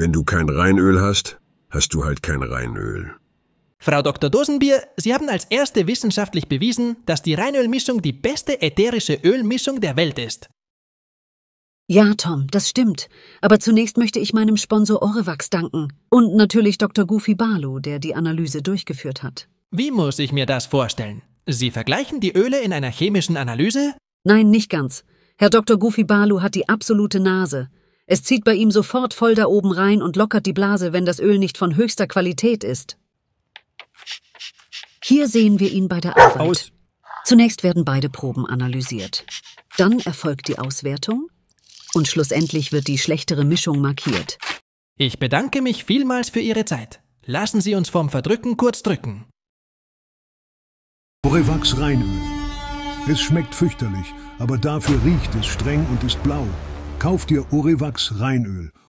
Wenn du kein Reinöl hast, hast du halt kein Reinöl. Frau Dr. Dosenbier, Sie haben als erste wissenschaftlich bewiesen, dass die Reinölmischung die beste ätherische Ölmischung der Welt ist. Ja, Tom, das stimmt. Aber zunächst möchte ich meinem Sponsor Orevax danken und natürlich Dr. Goofy Barlow, der die Analyse durchgeführt hat. Wie muss ich mir das vorstellen? Sie vergleichen die Öle in einer chemischen Analyse? Nein, nicht ganz. Herr Dr. Goofy Balu hat die absolute Nase. Es zieht bei ihm sofort voll da oben rein und lockert die Blase, wenn das Öl nicht von höchster Qualität ist. Hier sehen wir ihn bei der Arbeit. Aus. Zunächst werden beide Proben analysiert. Dann erfolgt die Auswertung und schlussendlich wird die schlechtere Mischung markiert. Ich bedanke mich vielmals für Ihre Zeit. Lassen Sie uns vom Verdrücken kurz drücken. Brevax Reinöl. Es schmeckt fürchterlich, aber dafür riecht es streng und ist blau. Kauf dir Orivax Reinöl